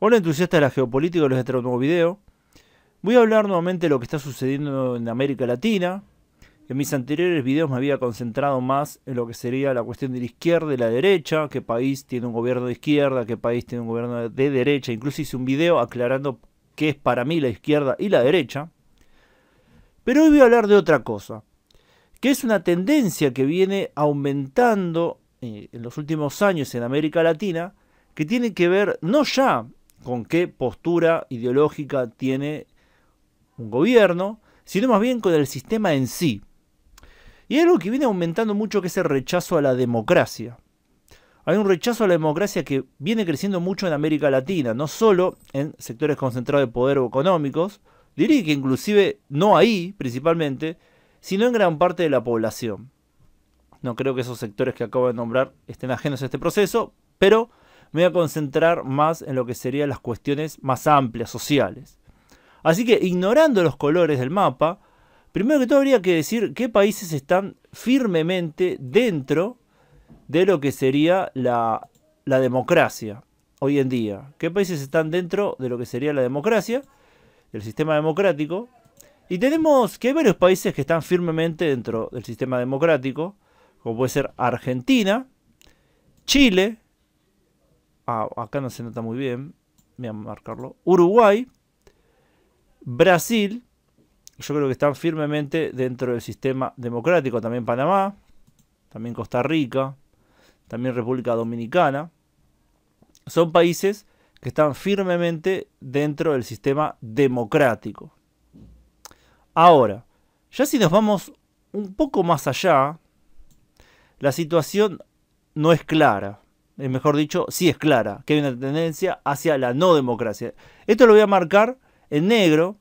Hola entusiasta de la geopolítica, les traigo un nuevo video. Voy a hablar nuevamente de lo que está sucediendo en América Latina. En mis anteriores videos me había concentrado más en lo que sería la cuestión de la izquierda y la derecha, qué país tiene un gobierno de izquierda, qué país tiene un gobierno de derecha. Incluso hice un video aclarando qué es para mí la izquierda y la derecha. Pero hoy voy a hablar de otra cosa, que es una tendencia que viene aumentando eh, en los últimos años en América Latina, que tiene que ver no ya con qué postura ideológica tiene un gobierno, sino más bien con el sistema en sí. Y hay algo que viene aumentando mucho que es el rechazo a la democracia. Hay un rechazo a la democracia que viene creciendo mucho en América Latina, no solo en sectores concentrados de poder o económicos, diría que inclusive no ahí principalmente, sino en gran parte de la población. No creo que esos sectores que acabo de nombrar estén ajenos a este proceso, pero me voy a concentrar más en lo que serían las cuestiones más amplias, sociales. Así que ignorando los colores del mapa, primero que todo habría que decir qué países están firmemente dentro de lo que sería la, democracia hoy en día. ¿Qué países están dentro de lo que sería la democracia, el sistema democrático? Y tenemos que hay varios países que están firmemente dentro del sistema democrático, como puede ser Argentina, Chile, Ah, acá no se nota muy bien. Voy a marcarlo. Uruguay, Brasil, yo creo que están firmemente dentro del sistema democrático. También Panamá, también Costa Rica, también República Dominicana. Son países que están firmemente dentro del sistema democrático. Ahora, ya si nos vamos un poco más allá, la situación no es clara. Eh, mejor dicho, sí es clara, que hay una tendencia hacia la no democracia. Esto lo voy a marcar en negro,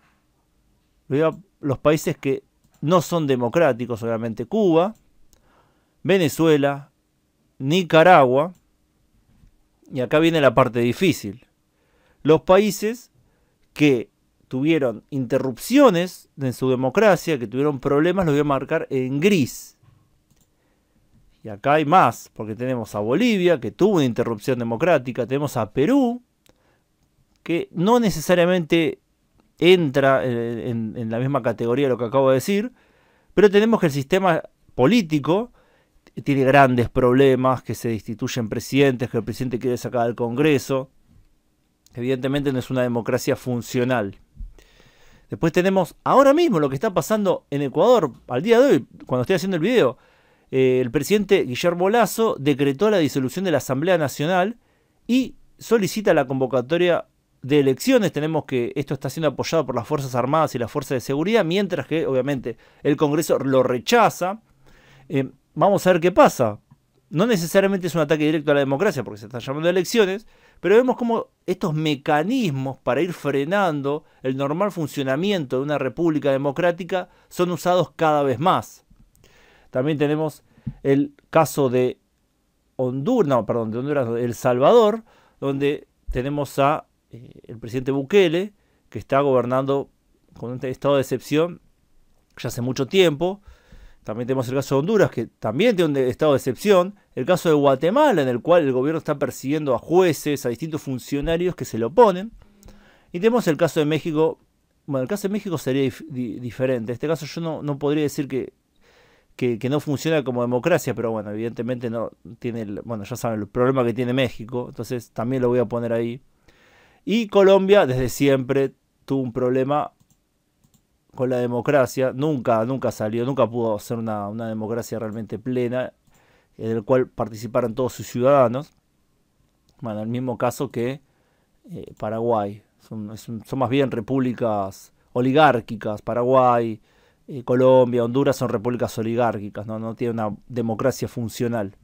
los países que no son democráticos, obviamente Cuba, Venezuela, Nicaragua, y acá viene la parte difícil, los países que tuvieron interrupciones en su democracia, que tuvieron problemas, los voy a marcar en gris. Y acá hay más, porque tenemos a Bolivia, que tuvo una interrupción democrática, tenemos a Perú, que no necesariamente entra eh, en, la misma categoría de lo que acabo de decir, pero tenemos que el sistema político tiene grandes problemas, que se destituyen presidentes, que el presidente quiere sacar al Congreso. Evidentemente no es una democracia funcional. Después tenemos ahora mismo lo que está pasando en Ecuador, al día de hoy, cuando estoy haciendo el video, eh, el presidente Guillermo Lazo decretó la disolución de la Asamblea Nacional y solicita la convocatoria de elecciones. Tenemos que esto está siendo apoyado por las Fuerzas Armadas y las Fuerzas de Seguridad, mientras que obviamente el Congreso lo rechaza. Eh, vamos a ver qué pasa. No necesariamente es un ataque directo a la democracia porque se están llamando elecciones, pero vemos cómo estos mecanismos para ir frenando el normal funcionamiento de una república democrática son usados cada vez más. También tenemos el caso de Honduras, no, perdón, de Honduras, El Salvador, donde tenemos a eh, el presidente Bukele, que está gobernando con un estado de excepción ya hace mucho tiempo. También tenemos el caso de Honduras, que también tiene un estado de excepción. El caso de Guatemala, en el cual el gobierno está persiguiendo a jueces, a distintos funcionarios que se le oponen. Y tenemos el caso de México. Bueno, el caso de México sería diferente. En este caso yo no, no podría decir que que, no funciona como democracia, pero bueno, evidentemente no tiene, bueno, ya saben el problema que tiene México, entonces también lo voy a poner ahí. Y Colombia desde siempre tuvo un problema con la democracia, nunca, nunca salió, nunca pudo ser una, democracia realmente plena, en el cual participaron todos sus ciudadanos. Bueno, el mismo caso que eh, Paraguay, son, son más bien repúblicas oligárquicas, Paraguay, eh, Colombia, Honduras son repúblicas oligárquicas, ¿no? no tiene una democracia funcional.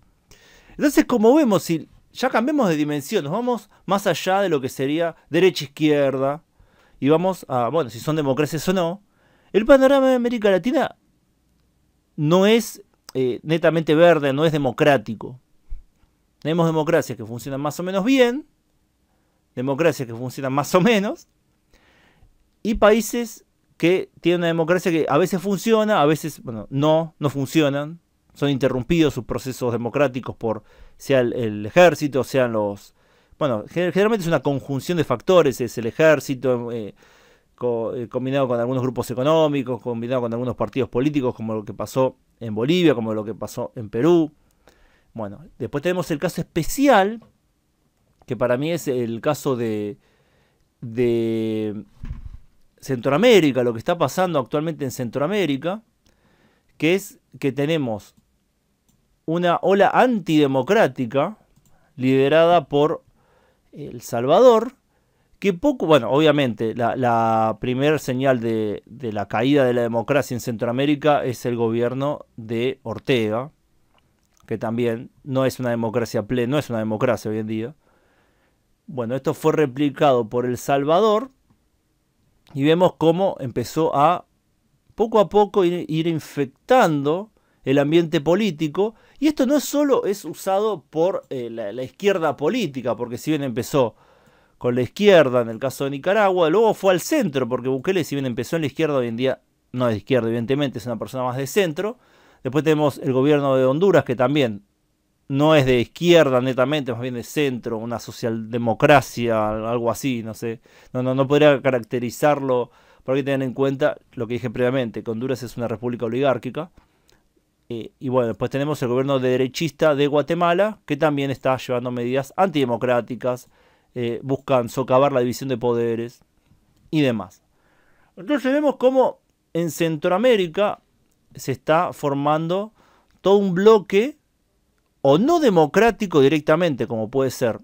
Entonces, como vemos, si ya cambiamos de dimensión, nos vamos más allá de lo que sería derecha-izquierda, y vamos a, bueno, si son democracias o no, el panorama de América Latina no es eh, netamente verde, no es democrático. Tenemos democracias que funcionan más o menos bien, democracias que funcionan más o menos, y países que tiene una democracia que a veces funciona, a veces, bueno, no, no funcionan, son interrumpidos sus procesos democráticos por sea el, ejército, sean los... Bueno, generalmente es una conjunción de factores, es el ejército eh, eh, combinado con algunos grupos económicos, combinado con algunos partidos políticos, como lo que pasó en Bolivia, como lo que pasó en Perú. Bueno, después tenemos el caso especial, que para mí es el caso de, de Centroamérica, lo que está pasando actualmente en Centroamérica, que es que tenemos una ola antidemocrática liderada por El Salvador, que poco, bueno, obviamente la, la primera señal de, de, la caída de la democracia en Centroamérica es el gobierno de Ortega, que también no es una democracia plena, no es una democracia hoy en día. Bueno, esto fue replicado por El Salvador, y vemos cómo empezó a poco a poco ir, infectando el ambiente político. Y esto no solo es usado por eh, la, izquierda política, porque si bien empezó con la izquierda en el caso de Nicaragua, luego fue al centro, porque Bukele si bien empezó en la izquierda, hoy en día no es de izquierda, evidentemente es una persona más de centro. Después tenemos el gobierno de Honduras, que también no es de izquierda netamente, más bien de centro, una socialdemocracia, algo así, no sé. No, no, no podría caracterizarlo, pero hay que tener en cuenta lo que dije previamente, que Honduras es una república oligárquica. Eh, y bueno, después tenemos el gobierno derechista de Guatemala, que también está llevando medidas antidemocráticas, eh, buscan socavar la división de poderes y demás. Entonces vemos cómo en Centroamérica se está formando todo un bloque o no democrático directamente, como puede ser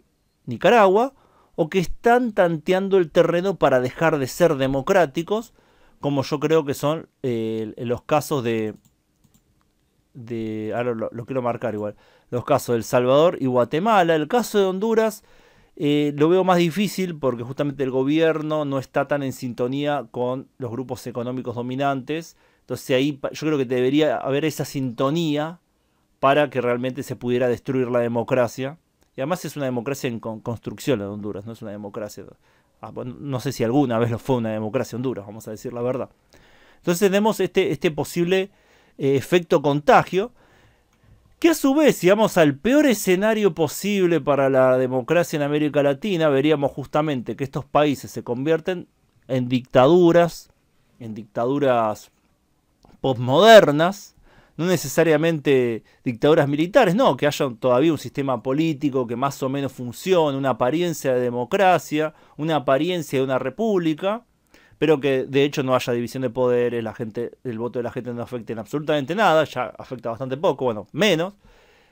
Nicaragua, o que están tanteando el terreno para dejar de ser democráticos, como yo creo que son eh, los casos de... de ahora lo, quiero marcar igual. Los casos de El Salvador y Guatemala. El caso de Honduras eh, lo veo más difícil porque justamente el gobierno no está tan en sintonía con los grupos económicos dominantes. Entonces ahí yo creo que debería haber esa sintonía para que realmente se pudiera destruir la democracia. Y además es una democracia en construcción la de Honduras, no es una democracia. Ah, no sé si alguna vez lo fue una democracia Honduras, vamos a decir la verdad. Entonces tenemos este, este posible eh, efecto contagio, que a su vez, si vamos al peor escenario posible para la democracia en América Latina, veríamos justamente que estos países se convierten en dictaduras, en dictaduras postmodernas, no necesariamente dictaduras militares, no, que haya todavía un sistema político que más o menos funcione, una apariencia de democracia, una apariencia de una república, pero que de hecho no haya división de poderes, la gente, el voto de la gente no afecte en absolutamente nada, ya afecta bastante poco, bueno, menos.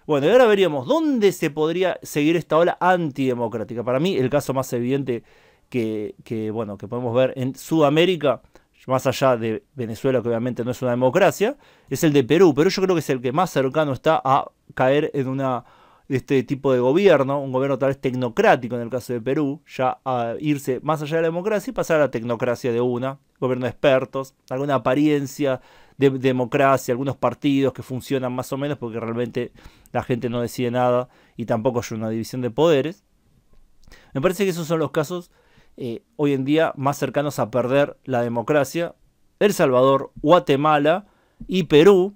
Bueno, y ahora veríamos dónde se podría seguir esta ola antidemocrática. Para mí, el caso más evidente que, que bueno, que podemos ver en Sudamérica más allá de Venezuela, que obviamente no es una democracia, es el de Perú. Pero yo creo que es el que más cercano está a caer en una este tipo de gobierno, un gobierno tal vez tecnocrático en el caso de Perú, ya a irse más allá de la democracia y pasar a la tecnocracia de una, gobierno de expertos, alguna apariencia de democracia, algunos partidos que funcionan más o menos porque realmente la gente no decide nada y tampoco hay una división de poderes. Me parece que esos son los casos eh, hoy en día más cercanos a perder la democracia, El Salvador, Guatemala y Perú.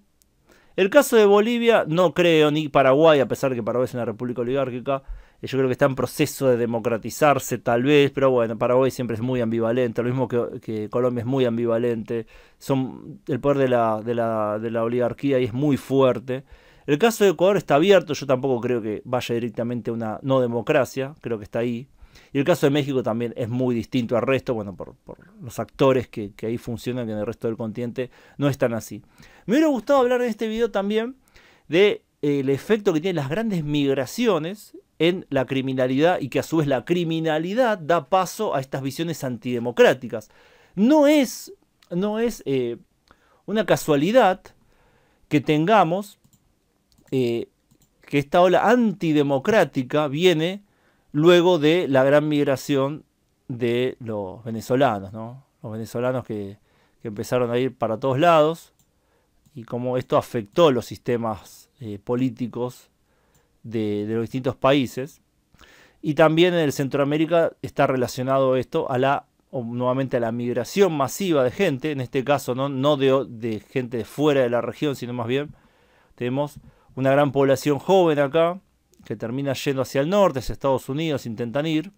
El caso de Bolivia no creo, ni Paraguay, a pesar que Paraguay es una república oligárquica, eh, yo creo que está en proceso de democratizarse tal vez, pero bueno, Paraguay siempre es muy ambivalente, lo mismo que, Colombia es muy ambivalente, son el poder de la, de la oligarquía y es muy fuerte. El caso de Ecuador está abierto, yo tampoco creo que vaya directamente a una no democracia, creo que está ahí. Y el caso de México también es muy distinto al resto, bueno, por, los actores que, ahí funcionan, que en el resto del continente no es tan así. Me hubiera gustado hablar en este video también de eh, efecto que tienen las grandes migraciones en la criminalidad y que a su vez la criminalidad da paso a estas visiones antidemocráticas. No es, no es eh, una casualidad que tengamos eh, que esta ola antidemocrática viene luego de la gran migración de los venezolanos, Los venezolanos que, empezaron a ir para todos lados y cómo esto afectó los sistemas eh, políticos de, los distintos países. Y también en el Centroamérica está relacionado esto a la nuevamente a la migración masiva de gente, en este caso no, de, de, gente de fuera de la región, sino más bien tenemos una gran población joven acá, que termina yendo hacia el norte, hacia Estados Unidos, intentan ir,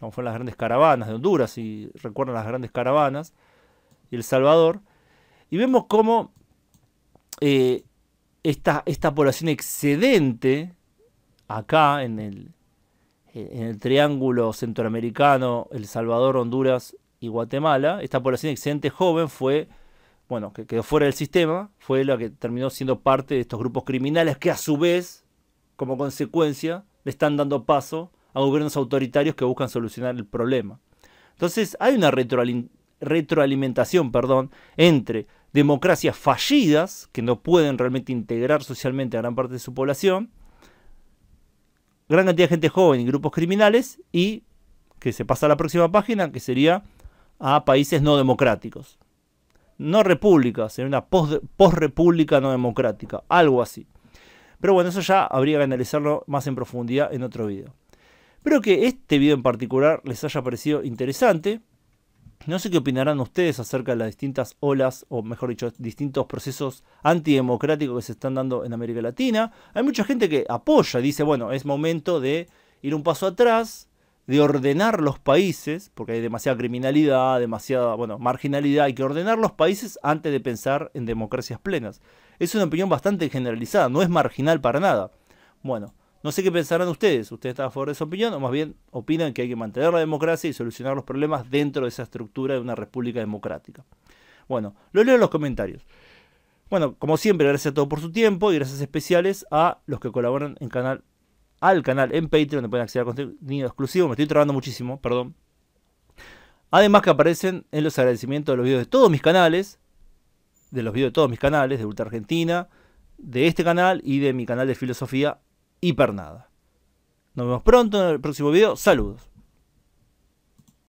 como fueron las grandes caravanas de Honduras, si recuerdan las grandes caravanas, y El Salvador, y vemos cómo eh, esta, población excedente acá en el, en el triángulo centroamericano, El Salvador, Honduras y Guatemala, esta población excedente joven fue bueno, que quedó fuera del sistema, fue la que terminó siendo parte de estos grupos criminales que a su vez como consecuencia, le están dando paso a gobiernos autoritarios que buscan solucionar el problema. Entonces hay una retroalimentación perdón, entre democracias fallidas, que no pueden realmente integrar socialmente a gran parte de su población, gran cantidad de gente joven y grupos criminales, y que se pasa a la próxima página, que sería a países no democráticos. No repúblicas, en una posrepública no democrática, algo así. Pero bueno, eso ya habría que analizarlo más en profundidad en otro video. Espero que este video en particular les haya parecido interesante. No sé qué opinarán ustedes acerca de las distintas olas, o mejor dicho, distintos procesos antidemocráticos que se están dando en América Latina. Hay mucha gente que apoya, dice, bueno, es momento de ir un paso atrás, de ordenar los países, porque hay demasiada criminalidad, demasiada, bueno, marginalidad, hay que ordenar los países antes de pensar en democracias plenas. Es una opinión bastante generalizada, no es marginal para nada. Bueno, no sé qué pensarán ustedes, ¿ustedes están a favor de esa opinión o más bien opinan que hay que mantener la democracia y solucionar los problemas dentro de esa estructura de una república democrática? Bueno, lo leo en los comentarios. Bueno, como siempre, gracias a todos por su tiempo y gracias especiales a los que colaboran en Canal al canal en Patreon, donde pueden acceder a contenido exclusivo. Me estoy trabando muchísimo, perdón. Además que aparecen en los agradecimientos de los videos de todos mis canales, de los videos de todos mis canales, de Ultra Argentina, de este canal y de mi canal de filosofía Hipernada. Nos vemos pronto en el próximo video. Saludos.